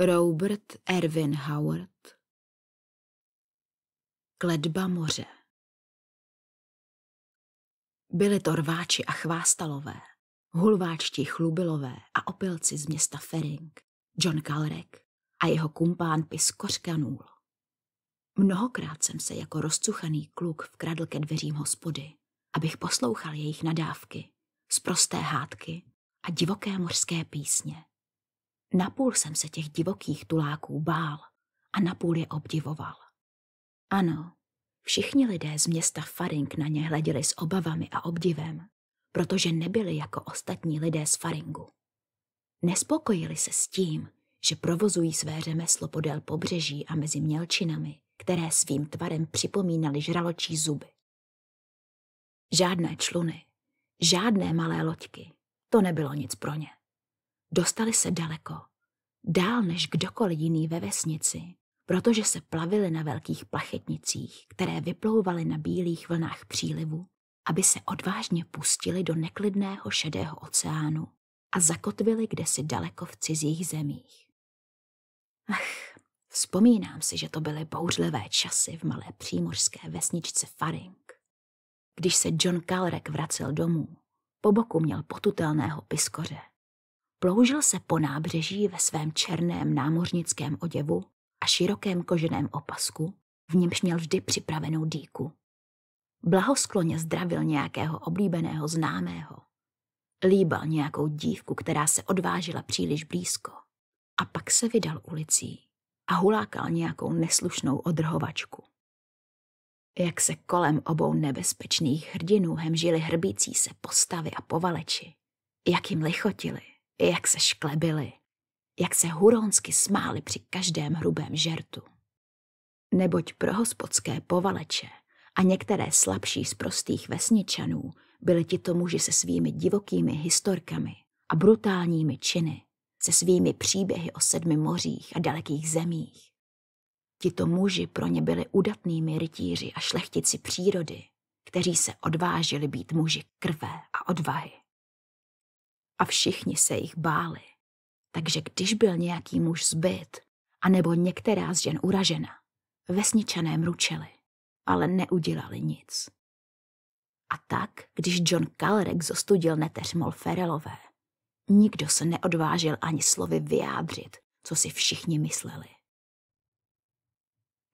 Robert Erwin Howard Kledba moře Byli to rváči a chvástalové, hulváčtí chlubilové a opilci z města Fering, John Kalrek a jeho kumpán Piskoř Kanůl. Mnohokrát jsem se jako rozcuchaný kluk vkradl ke dveřím hospody, abych poslouchal jejich nadávky, sprosté hádky a divoké mořské písně Napůl jsem se těch divokých tuláků bál a napůl je obdivoval. Ano, všichni lidé z města Faring na ně hleděli s obavami a obdivem, protože nebyli jako ostatní lidé z Faringu. Nespokojili se s tím, že provozují své řemeslo podél pobřeží a mezi mělčinami, které svým tvarem připomínaly žraločí zuby. Žádné čluny, žádné malé loďky, to nebylo nic pro ně. Dostali se daleko, dál než kdokoliv jiný ve vesnici, protože se plavili na velkých plachetnicích, které vyplouvaly na bílých vlnách přílivu, aby se odvážně pustili do neklidného šedého oceánu a zakotvili kdesi daleko v cizích zemích. Ach, vzpomínám si, že to byly bouřlivé časy v malé přímořské vesničce Faring. Když se John Kalrek vracel domů, po boku měl potutelného piskoře Ploužil se po nábřeží ve svém černém námořnickém oděvu a širokém koženém opasku, v němž měl vždy připravenou dýku. Blahoskloně zdravil nějakého oblíbeného známého. Líbal nějakou dívku, která se odvážila příliš blízko. A pak se vydal ulicí a hulákal nějakou neslušnou odrhovačku. Jak se kolem obou nebezpečných hrdinů hemžily hrbící se postavy a povaleči, jak jim lichotili. Jak se šklebili, jak se huronsky smáli při každém hrubém žertu. Neboť pro hospodské povaleče a některé slabší z prostých vesničanů byli tito muži se svými divokými historkami a brutálními činy, se svými příběhy o sedmi mořích a dalekých zemích. Tito muži pro ně byli udatnými rytíři a šlechtici přírody, kteří se odvážili být muži krve a odvahy a všichni se jich báli. Takže když byl nějaký muž zbyt, anebo některá z žen uražena, vesničané mručeli, ale neudělali nic. A tak, když John Kalrek zostudil neteř Molferelové, nikdo se neodvážil ani slovy vyjádřit, co si všichni mysleli.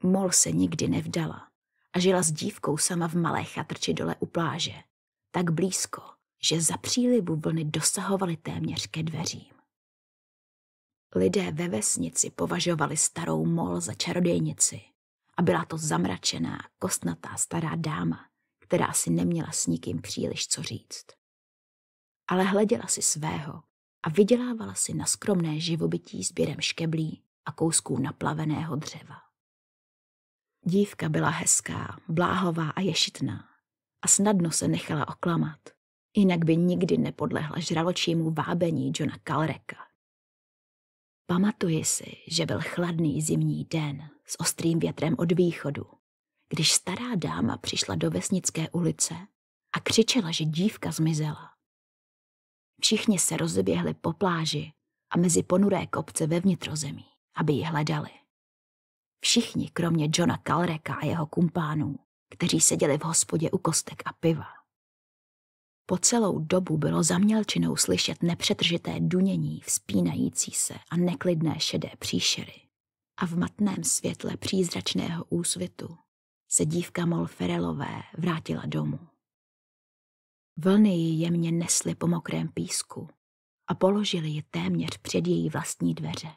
Mol se nikdy nevdala a žila s dívkou sama v malé chatrči dole u pláže, tak blízko, že za přílivu vlny dosahovaly téměř ke dveřím. Lidé ve vesnici považovali starou mol za čarodějnici a byla to zamračená, kostnatá stará dáma, která si neměla s nikým příliš co říct. Ale hleděla si svého a vydělávala si na skromné živobytí sběrem škeblí a kousků naplaveného dřeva. Dívka byla hezká, bláhová a ješitná a snadno se nechala oklamat Jinak by nikdy nepodlehla žraločímu vábení Johna Kalreka. Pamatuji si, že byl chladný zimní den s ostrým větrem od východu, když stará dáma přišla do vesnické ulice a křičela, že dívka zmizela. Všichni se rozběhli po pláži a mezi ponuré kopce ve vnitrozemí, aby ji hledali. Všichni, kromě Johna Kalreka a jeho kumpánů, kteří seděli v hospodě u kostek a piva. Po celou dobu bylo za mělčinou slyšet nepřetržité dunění vzpínající se a neklidné šedé příšery. A v matném světle přízračného úsvitu se dívka Molferelové vrátila domů. Vlny ji jemně nesly po mokrém písku a položili ji téměř před její vlastní dveře.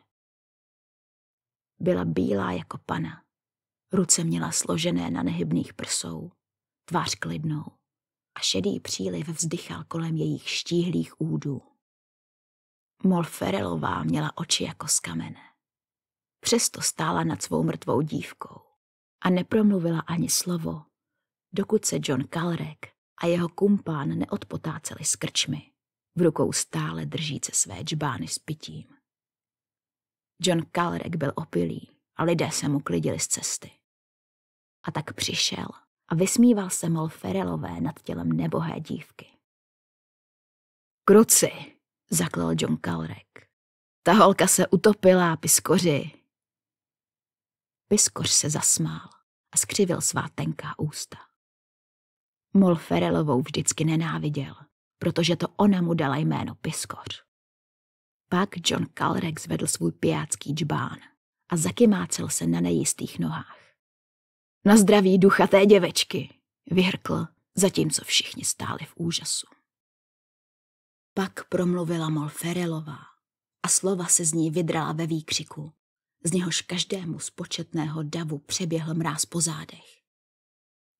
Byla bílá jako pana, ruce měla složené na nehybných prsou, tvář klidnou a šedý příliv vzdychal kolem jejich štíhlých údů. Molferelová měla oči jako z kamene. Přesto stála nad svou mrtvou dívkou a nepromluvila ani slovo, dokud se John Kalrek a jeho kumpán neodpotáceli s krčmi, v rukou stále držíce své džbány s pitím. John Kalrek byl opilý a lidé se mu klidili z cesty. A tak přišel a vysmíval se mol Ferelové nad tělem nebohé dívky. Kruci, zaklal John Kalrek. Ta holka se utopila, piskoři. Piskoř se zasmál a skřivil svá tenká ústa. Mol Ferelovou vždycky nenáviděl, protože to ona mu dala jméno Piskoř. Pak John Kalrek zvedl svůj pijácký džbán a zakymácel se na nejistých nohách. Na zdraví ducha té děvečky, vyhrkl, zatímco všichni stáli v úžasu. Pak promluvila Molferelová a slova se z ní vydrala ve výkřiku. Z něhož každému z početného davu přeběhl mráz po zádech.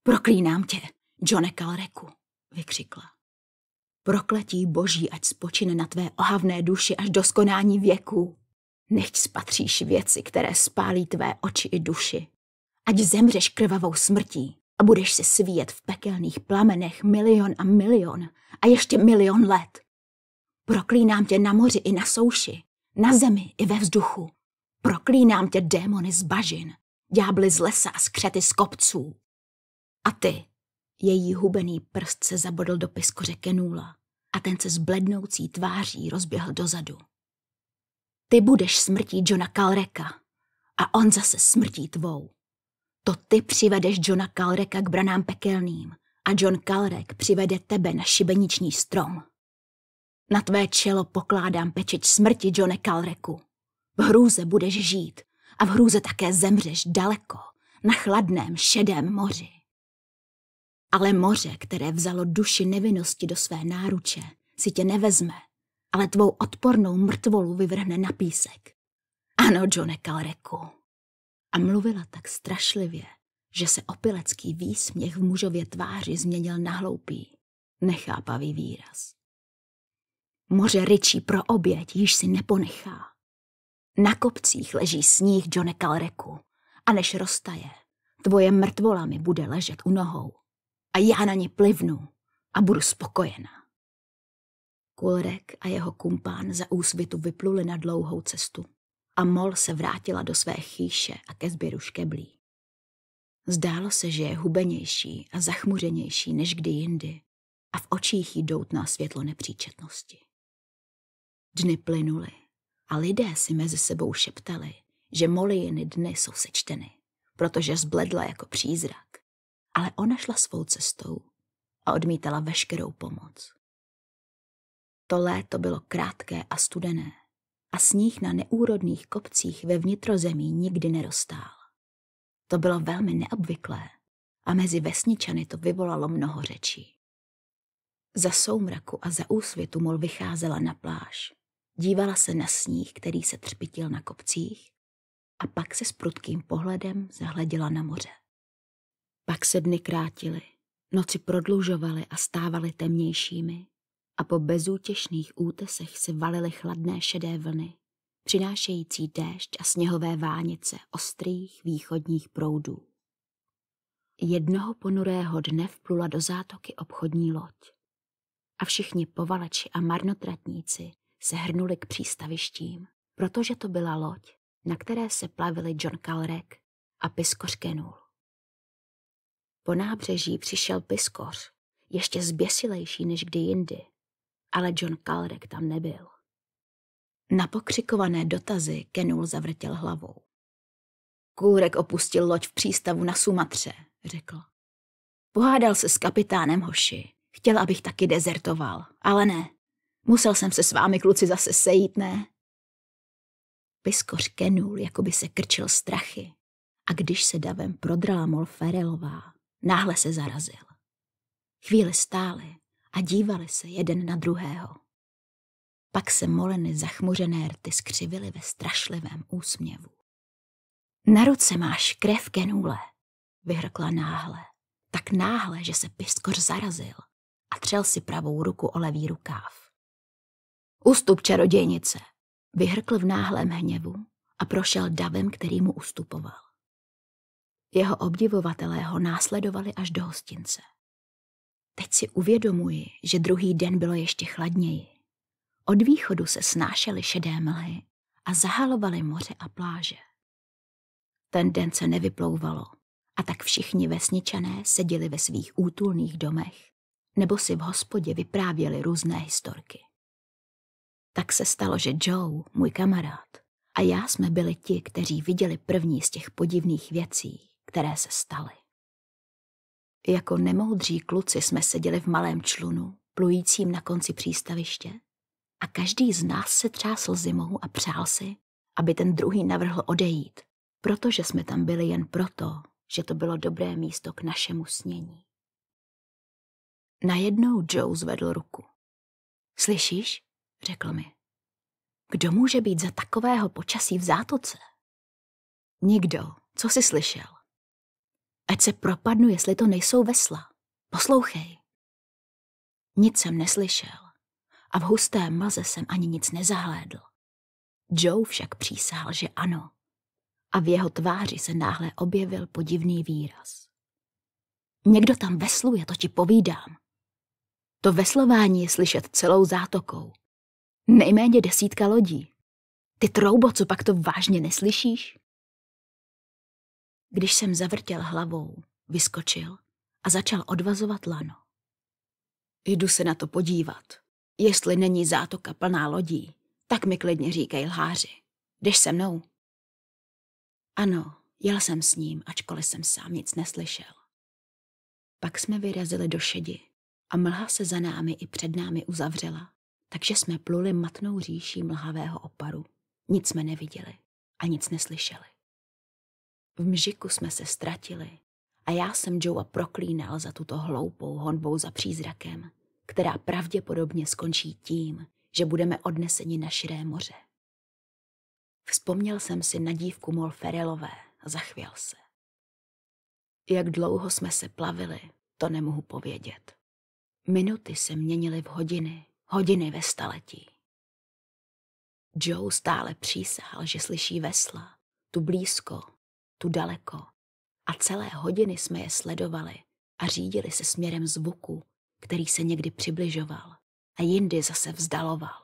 Proklínám tě, Johne Kalreku, vykřikla. Prokletí boží, ať spočine na tvé ohavné duši až do skonání věku. Nechť spatříš věci, které spálí tvé oči i duši ať zemřeš krvavou smrtí a budeš se svíjet v pekelných plamenech milion a milion a ještě milion let. Proklínám tě na moři i na souši, na zemi i ve vzduchu. Proklínám tě démony z bažin, ďábly z lesa a skřety z kopců. A ty, její hubený prst se zabodl do piskoře Nula a ten se s blednoucí tváří rozběhl dozadu. Ty budeš smrtí Johna Kalreka a on zase smrtí tvou. To ty přivedeš Johna Kalreka k branám pekelným a John Kalrek přivede tebe na šibeniční strom. Na tvé čelo pokládám pečeť smrti Johne Kalreku. V hrůze budeš žít a v hrůze také zemřeš daleko, na chladném, šedém moři. Ale moře, které vzalo duši nevinnosti do své náruče, si tě nevezme, ale tvou odpornou mrtvolu vyvrhne na písek. Ano, Johne Kalreku, a mluvila tak strašlivě, že se opilecký výsměch v mužově tváři změnil na hloupý, nechápavý výraz. Moře ryčí pro oběť již si neponechá. Na kopcích leží sníh Johne Kalreku a než roztaje, tvoje mrtvola mi bude ležet u nohou a já na ně plivnu a budu spokojena. Kulrek a jeho kumpán za úsvitu vypluli na dlouhou cestu a mol se vrátila do své chýše a ke sběru škeblí. Zdálo se, že je hubenější a zachmuřenější než kdy jindy a v očích jí doutná světlo nepříčetnosti. Dny plynuly a lidé si mezi sebou šeptali, že Molijiny dny jsou sečteny, protože zbledla jako přízrak, ale ona šla svou cestou a odmítala veškerou pomoc. To léto bylo krátké a studené a sníh na neúrodných kopcích ve vnitrozemí nikdy nerostál. To bylo velmi neobvyklé a mezi vesničany to vyvolalo mnoho řečí. Za soumraku a za úsvitu mol vycházela na pláž. Dívala se na sníh, který se třpitil na kopcích a pak se s prudkým pohledem zahleděla na moře. Pak se dny krátily, noci prodlužovaly a stávaly temnějšími a po bezútěšných útesech se valily chladné šedé vlny, přinášející déšť a sněhové vánice ostrých východních proudů. Jednoho ponurého dne vplula do zátoky obchodní loď a všichni povaleči a marnotratníci se hrnuli k přístavištím, protože to byla loď, na které se plavili John Kalrek a Piskoř Kenul. Po nábřeží přišel Piskoř, ještě zběsilejší než kdy jindy, ale John Kalrek tam nebyl. Na pokřikované dotazy Kenul zavrtěl hlavou. Kůrek opustil loď v přístavu na Sumatře, řekl. Pohádal se s kapitánem Hoši. Chtěl, abych taky dezertoval, ale ne. Musel jsem se s vámi kluci zase sejít, ne? Piskoř Kenul jako by se krčil strachy a když se davem prodrala Molferelová, náhle se zarazil. Chvíli stály, a dívali se jeden na druhého. Pak se moleny zachmuřené rty skřivily ve strašlivém úsměvu. Na ruce máš krev Kenule, vyhrkla náhle. Tak náhle, že se piskoř zarazil a třel si pravou ruku o levý rukáv. Ustup čarodějnice, vyhrkl v náhlém hněvu a prošel davem, který mu ustupoval. Jeho obdivovatelé ho následovali až do hostince. Teď si uvědomuji, že druhý den bylo ještě chladněji. Od východu se snášely šedé mlhy a zahalovaly moře a pláže. Ten den se nevyplouvalo a tak všichni vesničané seděli ve svých útulných domech nebo si v hospodě vyprávěli různé historky. Tak se stalo, že Joe, můj kamarád, a já jsme byli ti, kteří viděli první z těch podivných věcí, které se staly. Jako nemoudří kluci jsme seděli v malém člunu, plujícím na konci přístaviště. A každý z nás se třásl zimou a přál si, aby ten druhý navrhl odejít, protože jsme tam byli jen proto, že to bylo dobré místo k našemu snění. Najednou Joe zvedl ruku. Slyšíš? řekl mi. Kdo může být za takového počasí v zátoce? Nikdo. Co jsi slyšel? Ať se propadnu, jestli to nejsou vesla. Poslouchej. Nic jsem neslyšel a v husté mlze jsem ani nic nezahlédl. Joe však přísahal, že ano. A v jeho tváři se náhle objevil podivný výraz. Někdo tam vesluje, to ti povídám. To veslování je slyšet celou zátokou. Nejméně desítka lodí. Ty troubo, co pak to vážně neslyšíš? Když jsem zavrtěl hlavou, vyskočil a začal odvazovat lano. Jdu se na to podívat. Jestli není zátoka plná lodí, tak mi klidně říkej lháři. Jdeš se mnou? Ano, jel jsem s ním, ačkoliv jsem sám nic neslyšel. Pak jsme vyrazili do šedi a mlha se za námi i před námi uzavřela, takže jsme pluli matnou říší mlhavého oparu. Nic jsme neviděli a nic neslyšeli. V mžiku jsme se ztratili a já jsem Joea proklínal za tuto hloupou honbou za přízrakem, která pravděpodobně skončí tím, že budeme odneseni na širé moře. Vzpomněl jsem si na dívku Mol Ferelové a zachvěl se. Jak dlouho jsme se plavili, to nemohu povědět. Minuty se měnily v hodiny, hodiny ve staletí. Joe stále přísahal, že slyší vesla, tu blízko, tu daleko. A celé hodiny jsme je sledovali a řídili se směrem zvuku, který se někdy přibližoval a jindy zase vzdaloval.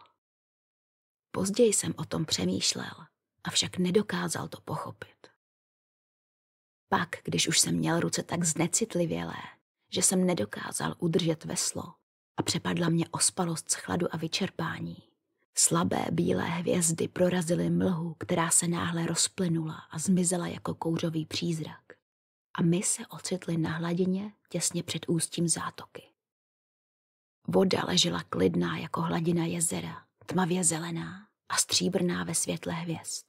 Později jsem o tom přemýšlel, avšak nedokázal to pochopit. Pak, když už jsem měl ruce tak znecitlivělé, že jsem nedokázal udržet veslo a přepadla mě ospalost z chladu a vyčerpání, Slabé bílé hvězdy prorazily mlhu, která se náhle rozplynula a zmizela jako kouřový přízrak. A my se ocitli na hladině těsně před ústím zátoky. Voda ležela klidná jako hladina jezera, tmavě zelená a stříbrná ve světle hvězd.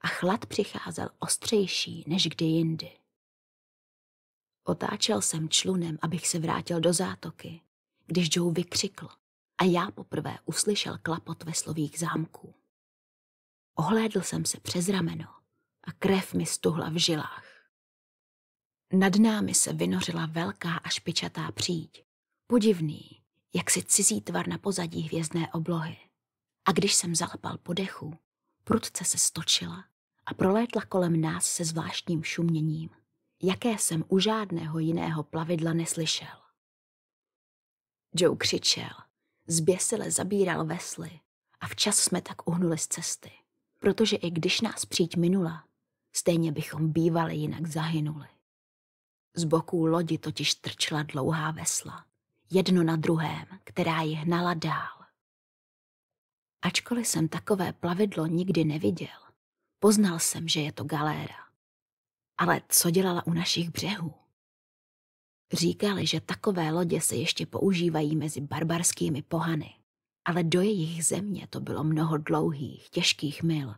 A chlad přicházel ostřejší než kdy jindy. Otáčel jsem člunem, abych se vrátil do zátoky, když Joe vykřikl, a já poprvé uslyšel klapot ve slových zámků. Ohlédl jsem se přes rameno a krev mi stuhla v žilách. Nad námi se vynořila velká a špičatá příď. Podivný, jak si cizí tvar na pozadí hvězdné oblohy. A když jsem zalapal podechu, prudce se stočila a prolétla kolem nás se zvláštním šuměním, jaké jsem u žádného jiného plavidla neslyšel. Joe křičel zběsile zabíral vesly a včas jsme tak uhnuli z cesty. Protože i když nás přijď minula, stejně bychom bývali jinak zahynuli. Z boků lodi totiž trčela dlouhá vesla, jedno na druhém, která ji hnala dál. Ačkoliv jsem takové plavidlo nikdy neviděl, poznal jsem, že je to galéra. Ale co dělala u našich břehů? Říkali, že takové lodě se ještě používají mezi barbarskými pohany, ale do jejich země to bylo mnoho dlouhých, těžkých mil.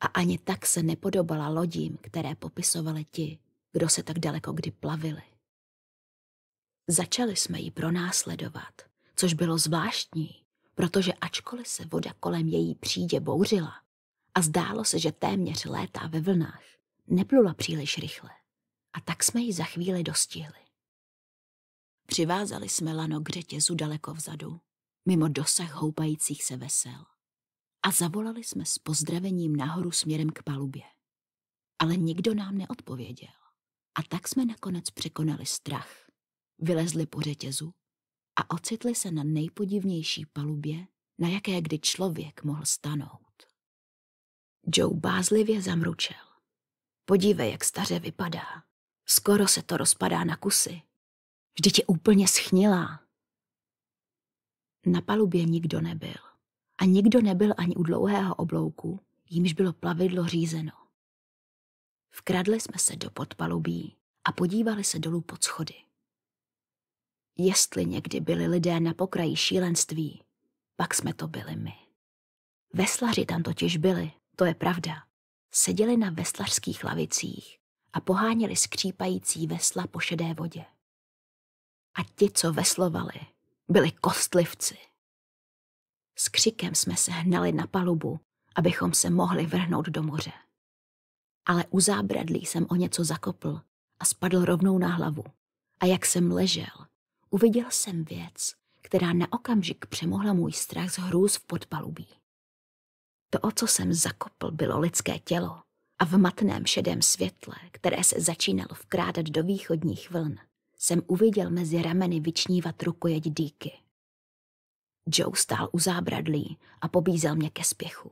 A ani tak se nepodobala lodím, které popisovali ti, kdo se tak daleko kdy plavili. Začali jsme ji pronásledovat, což bylo zvláštní, protože ačkoliv se voda kolem její přídě bouřila a zdálo se, že téměř létá ve vlnách, neplula příliš rychle. A tak jsme ji za chvíli dostihli. Přivázali jsme lano k řetězu daleko vzadu, mimo dosah houpajících se vesel. A zavolali jsme s pozdravením nahoru směrem k palubě. Ale nikdo nám neodpověděl. A tak jsme nakonec překonali strach, vylezli po řetězu a ocitli se na nejpodivnější palubě, na jaké kdy člověk mohl stanout. Joe bázlivě zamručel. Podívej, jak staře vypadá. Skoro se to rozpadá na kusy. Vždyť je úplně schnilá. Na palubě nikdo nebyl. A nikdo nebyl ani u dlouhého oblouku, jímž bylo plavidlo řízeno. Vkradli jsme se do podpalubí a podívali se dolů pod schody. Jestli někdy byli lidé na pokraji šílenství, pak jsme to byli my. Veslaři tam totiž byli, to je pravda. Seděli na veslařských lavicích a poháněli skřípající vesla po šedé vodě a ti, co veslovali, byli kostlivci. S křikem jsme se hnali na palubu, abychom se mohli vrhnout do moře. Ale u zábradlí jsem o něco zakopl a spadl rovnou na hlavu. A jak jsem ležel, uviděl jsem věc, která na okamžik přemohla můj strach z hrůz v podpalubí. To, o co jsem zakopl, bylo lidské tělo a v matném šedém světle, které se začínalo vkrádat do východních vln, jsem uviděl mezi rameny vyčnívat rukojeť dýky. Joe stál u zábradlí a pobízel mě ke spěchu.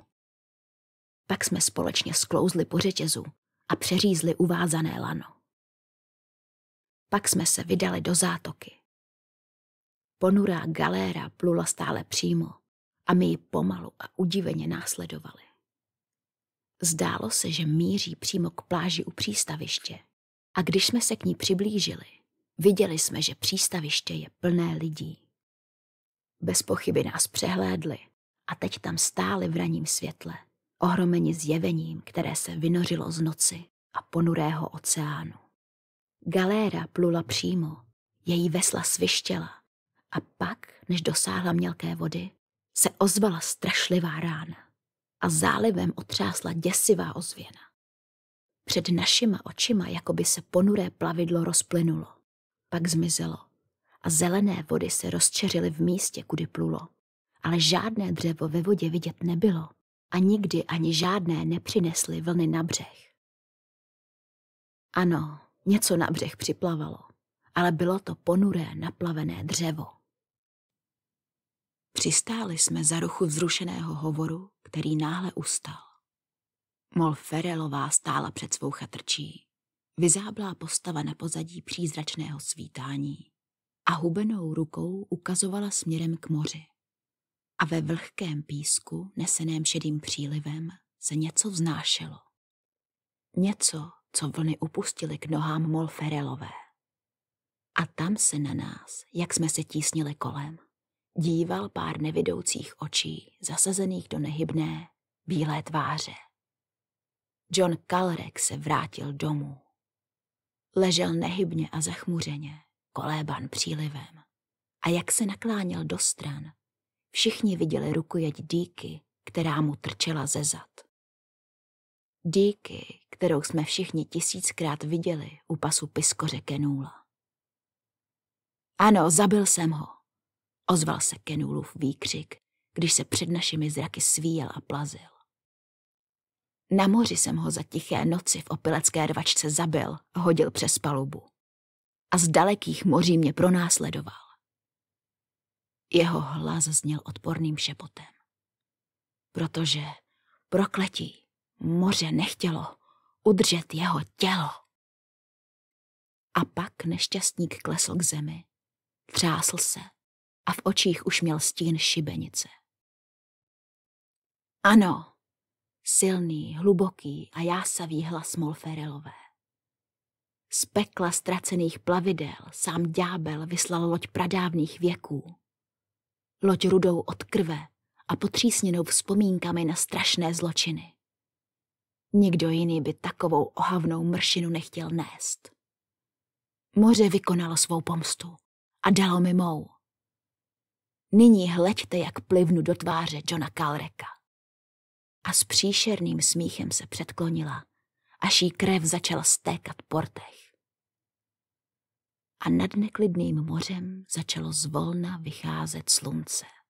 Pak jsme společně sklouzli po řetězu a přeřízli uvázané lano. Pak jsme se vydali do zátoky. Ponurá galéra plula stále přímo a my ji pomalu a udiveně následovali. Zdálo se, že míří přímo k pláži u přístaviště a když jsme se k ní přiblížili, Viděli jsme, že přístaviště je plné lidí. Bez pochyby nás přehlédli a teď tam stáli v raním světle, ohromeni zjevením, které se vynořilo z noci a ponurého oceánu. Galéra plula přímo, její vesla svištěla a pak, než dosáhla mělké vody, se ozvala strašlivá rána a zálivem otřásla děsivá ozvěna. Před našima očima, jako by se ponuré plavidlo rozplynulo pak zmizelo a zelené vody se rozčeřily v místě, kudy plulo. Ale žádné dřevo ve vodě vidět nebylo a nikdy ani žádné nepřinesly vlny na břeh. Ano, něco na břeh připlavalo, ale bylo to ponuré naplavené dřevo. Přistáli jsme za ruchu vzrušeného hovoru, který náhle ustal. Mol Ferelová stála před svou chatrčí vyzáblá postava na pozadí přízračného svítání a hubenou rukou ukazovala směrem k moři. A ve vlhkém písku, neseném šedým přílivem, se něco vznášelo. Něco, co vlny upustily k nohám Molferelové. A tam se na nás, jak jsme se tísnili kolem, díval pár nevidoucích očí, zasazených do nehybné, bílé tváře. John Kalrek se vrátil domů. Ležel nehybně a zachmuřeně, kolébán přílivem. A jak se nakláněl do stran, všichni viděli rukojeť díky, která mu trčela ze zad. Díky, kterou jsme všichni tisíckrát viděli u pasu piskoře Kenula. Ano, zabil jsem ho, ozval se Kenulův výkřik, když se před našimi zraky svíjel a plazil. Na moři jsem ho za tiché noci v opilecké rvačce zabil, hodil přes palubu. A z dalekých moří mě pronásledoval. Jeho hlas zněl odporným šepotem. Protože prokletí moře nechtělo udržet jeho tělo. A pak nešťastník klesl k zemi, třásl se a v očích už měl stín šibenice. Ano, silný, hluboký a jásavý hlas Molferelové. Z pekla ztracených plavidel sám ďábel vyslal loď pradávných věků. Loď rudou od krve a potřísněnou vzpomínkami na strašné zločiny. Nikdo jiný by takovou ohavnou mršinu nechtěl nést. Moře vykonalo svou pomstu a dalo mi mou. Nyní hleďte, jak plivnu do tváře Johna Kalreka a s příšerným smíchem se předklonila, až jí krev začala stékat v portech. A nad neklidným mořem začalo zvolna vycházet slunce.